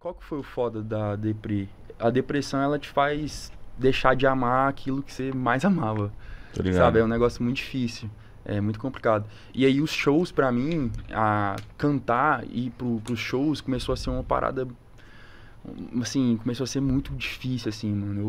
Qual que foi o foda da Depri? A depressão, ela te faz deixar de amar aquilo que você mais amava. Sabe? É um negócio muito difícil. É muito complicado. E aí os shows, para mim, a cantar e ir pro, pros shows começou a ser uma parada assim, começou a ser muito difícil, assim, mano.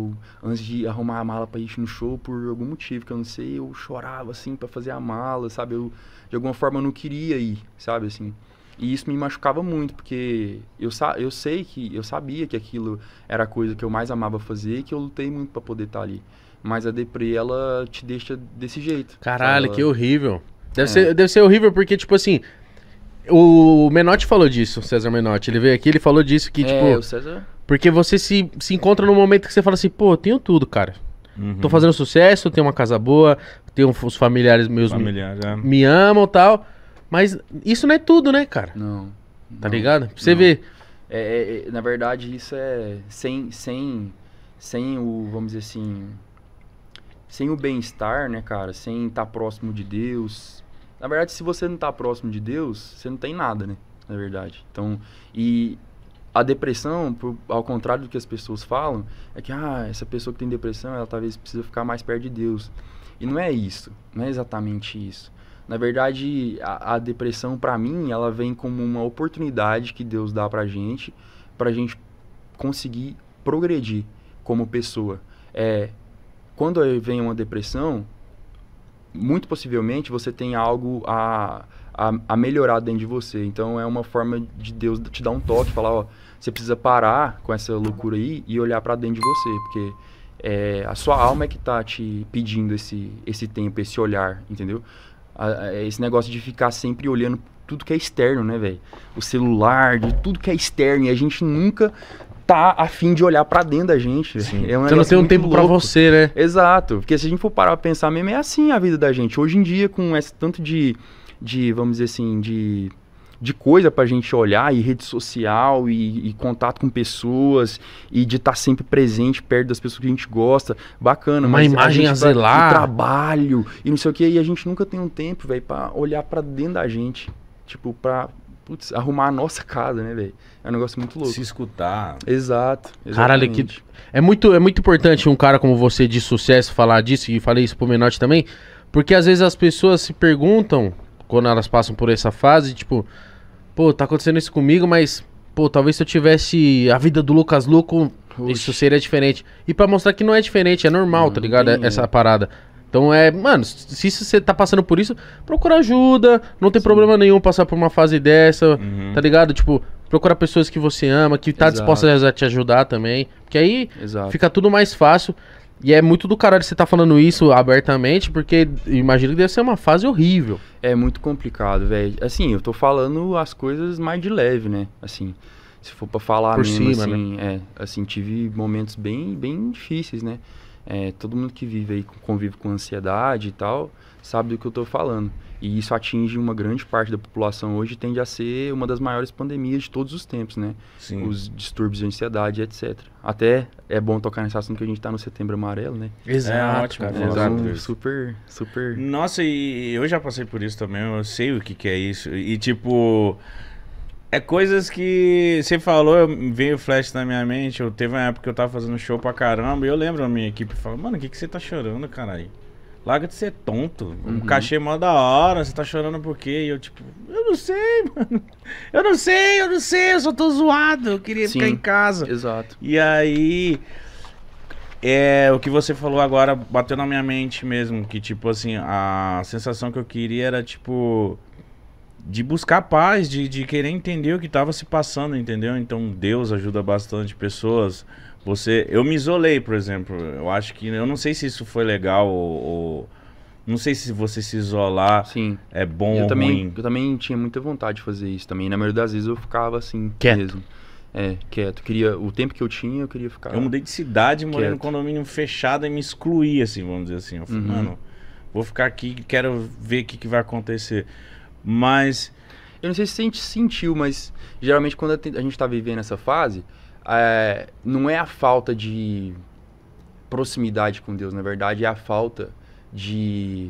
Eu, antes de arrumar a mala pra ir no show, por algum motivo que eu não sei, eu chorava, assim, para fazer a mala, sabe? Eu, de alguma forma, eu não queria ir, sabe, assim. E isso me machucava muito, porque eu, eu sei que eu sabia que aquilo era a coisa que eu mais amava fazer e que eu lutei muito para poder estar tá ali. Mas a deprê, ela te deixa desse jeito. Caralho, ela... que horrível. Deve, é. ser, deve ser horrível, porque, tipo assim, o Menotti falou disso, o César Menotti. Ele veio aqui, ele falou disso que, é, tipo. O César... Porque você se, se encontra num momento que você fala assim, pô, eu tenho tudo, cara. Uhum. Tô fazendo sucesso, tenho uma casa boa, tenho os familiares meus familiares, me, é. me amam tal. Mas isso não é tudo, né, cara? Não. Tá não, ligado? Pra você não. ver. É, é, é, na verdade, isso é sem, sem, sem o, vamos dizer assim, sem o bem-estar, né, cara? Sem estar tá próximo de Deus. Na verdade, se você não está próximo de Deus, você não tem nada, né? Na verdade. Então, e a depressão, por, ao contrário do que as pessoas falam, é que ah, essa pessoa que tem depressão, ela talvez precisa ficar mais perto de Deus. E não é isso, não é exatamente isso. Na verdade, a, a depressão para mim, ela vem como uma oportunidade que Deus dá pra gente, pra gente conseguir progredir como pessoa. É, quando vem uma depressão, muito possivelmente você tem algo a, a, a, melhorar dentro de você. Então é uma forma de Deus te dar um toque, falar, ó, você precisa parar com essa loucura aí e olhar para dentro de você, porque é, a sua alma é que tá te pedindo esse, esse tempo, esse olhar, entendeu? esse negócio de ficar sempre olhando tudo que é externo, né, velho? O celular, de tudo que é externo. E a gente nunca tá afim de olhar para dentro da gente. É um você não tem um tempo para você, né? Exato. Porque se a gente for parar pra pensar mesmo, é assim a vida da gente. Hoje em dia, com esse tanto de, de vamos dizer assim, de de coisa para a gente olhar, e rede social, e, e contato com pessoas, e de estar tá sempre presente perto das pessoas que a gente gosta. Bacana, Uma mas imagem a, a zelar. trabalho, e não sei o que, e a gente nunca tem um tempo, velho, para olhar para dentro da gente. Tipo, para arrumar a nossa casa, né, velho? É um negócio muito louco. Se escutar. Exato. Exatamente. Caralho, que... é, muito, é muito importante um cara como você de sucesso falar disso, e falei isso pro Menotti também, porque às vezes as pessoas se perguntam quando elas passam por essa fase, tipo, pô, tá acontecendo isso comigo, mas, pô, talvez se eu tivesse a vida do Lucas Luco, Oxi. isso seria diferente. E para mostrar que não é diferente, é normal, tá ligado? É essa parada. Então é, mano, se você tá passando por isso, procura ajuda, não tem Sim. problema nenhum passar por uma fase dessa, uhum. tá ligado? Tipo, procura pessoas que você ama, que tá disposta a te ajudar também. Porque aí Exato. fica tudo mais fácil. E é muito do caralho você tá falando isso abertamente, porque imagino que deve ser uma fase horrível. É muito complicado, velho. Assim, eu tô falando as coisas mais de leve, né? Assim, se for para falar Por mesmo, cima, assim, né? é, assim, tive momentos bem, bem difíceis, né? É, todo mundo que vive aí, convive com ansiedade e tal, sabe do que eu estou falando. E isso atinge uma grande parte da população hoje tende a ser uma das maiores pandemias de todos os tempos, né? Sim. Os distúrbios de ansiedade, etc. Até é bom tocar nesse assunto que a gente está no setembro amarelo, né? Exato, é, ótimo, cara. Exato. Um então, super, super... Nossa, e eu já passei por isso também, eu sei o que, que é isso. E tipo... É coisas que você falou, veio flash na minha mente. Eu teve uma época que eu tava fazendo show pra caramba. E eu lembro a minha equipe falando, mano, o que, que você tá chorando, caralho? Larga de ser tonto. Um uhum. cachê mó da hora, você tá chorando por quê? E eu, tipo, eu não sei, mano. Eu não sei, eu não sei, eu só tô zoado. Eu queria Sim, ficar em casa. Exato. E aí. É, o que você falou agora bateu na minha mente mesmo. Que, tipo, assim, a sensação que eu queria era, tipo de buscar paz, de, de querer entender o que estava se passando, entendeu? Então Deus ajuda bastante pessoas. Você, eu me isolei, por exemplo. Eu acho que eu não sei se isso foi legal ou, ou não sei se você se isolar Sim. é bom eu ou também, ruim. Eu também tinha muita vontade de fazer isso também. Na maioria das vezes eu ficava assim quieto. Mesmo. É, quieto. Queria, o tempo que eu tinha, eu queria ficar. Eu mudei de cidade, morei num condomínio fechado e me excluí, assim, vamos dizer assim. Eu falei, uhum. mano, vou ficar aqui, quero ver o que, que vai acontecer. Mas. Eu não sei se a gente sentiu, mas geralmente quando a gente está vivendo essa fase, é, não é a falta de proximidade com Deus, na verdade, é a falta de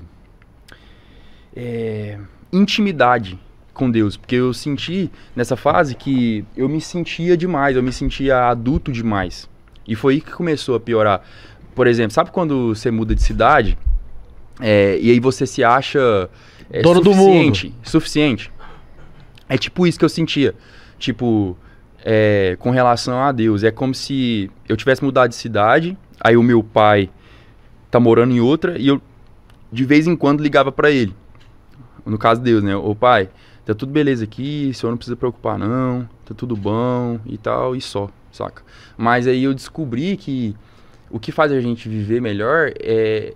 é, intimidade com Deus, porque eu senti nessa fase que eu me sentia demais, eu me sentia adulto demais. E foi aí que começou a piorar. Por exemplo, sabe quando você muda de cidade é, e aí você se acha é, dono do mundo. Suficiente. É tipo isso que eu sentia. Tipo, é, com relação a Deus. É como se eu tivesse mudado de cidade, aí o meu pai tá morando em outra e eu de vez em quando ligava para ele. No caso Deus, né? Ô pai, tá tudo beleza aqui, o senhor não precisa preocupar não, tá tudo bom e tal e só, saca? Mas aí eu descobri que o que faz a gente viver melhor é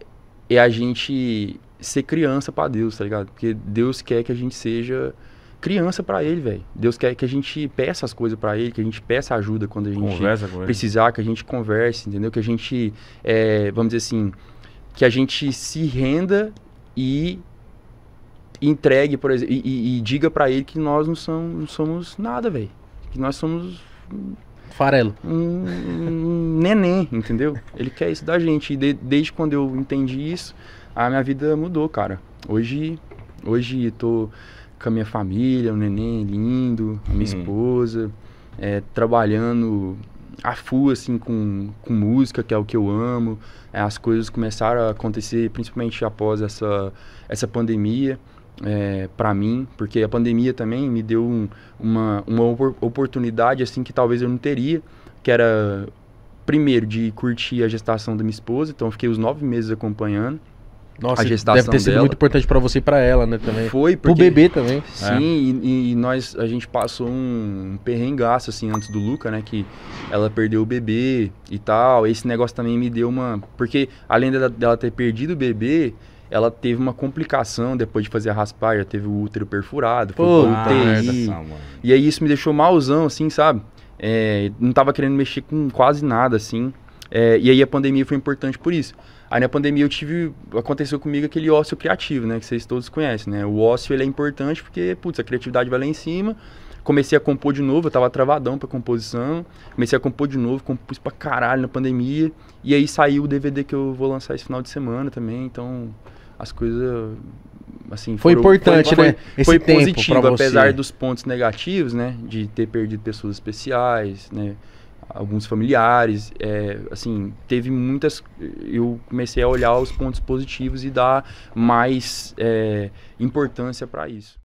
é a gente ser criança para Deus, tá ligado? Porque Deus quer que a gente seja criança para ele, velho. Deus quer que a gente peça as coisas para ele, que a gente peça ajuda quando a gente precisar, que a gente converse, entendeu? Que a gente, é, vamos dizer assim, que a gente se renda e entregue, por exemplo, e, e, e diga para ele que nós não, não somos nada, velho. Que nós somos farelo. Um, um neném, entendeu? Ele quer isso da gente. E de, desde quando eu entendi isso, a minha vida mudou, cara. Hoje, hoje tô com a minha família, o um neném lindo, a minha hum. esposa, é, trabalhando a full, assim, com, com música, que é o que eu amo. É, as coisas começaram a acontecer, principalmente após essa, essa pandemia é, para mim, porque a pandemia também me deu um, uma, uma oportunidade assim que talvez eu não teria, que era primeiro de curtir a gestação da minha esposa, então fiquei os nove meses acompanhando. Nossa, a gestação deve ter sido dela. muito importante para você e para ela, né, também. Foi, porque... Pro bebê também. Sim, é. e, e, nós, a gente passou um, um perrengaço, assim, antes do Luca, né, que ela perdeu o bebê e tal, esse negócio também me deu uma... Porque, além dela, dela ter perdido o bebê, ela teve uma complicação depois de fazer a raspagem, teve o útero perfurado, foi um pra UTI. e aí isso me deixou malzão, assim, sabe? É, não tava querendo mexer com quase nada, assim. É, e aí a pandemia foi importante por isso. Aí na pandemia eu tive, aconteceu comigo aquele ócio criativo, né? Que vocês todos conhecem, né? O ócio, ele é importante porque, putz, a criatividade vai lá em cima. Comecei a compor de novo, eu tava travadão pra composição. Comecei a compor de novo, compus pra caralho na pandemia. E aí saiu o DVD que eu vou lançar esse final de semana também, então as coisas assim foi foram, importante, foi, né? Foi, foi positivo, apesar dos pontos negativos, né? De ter perdido pessoas especiais, né? Alguns familiares, é, assim, teve muitas. Eu comecei a olhar os pontos positivos e dar mais é, importância para isso.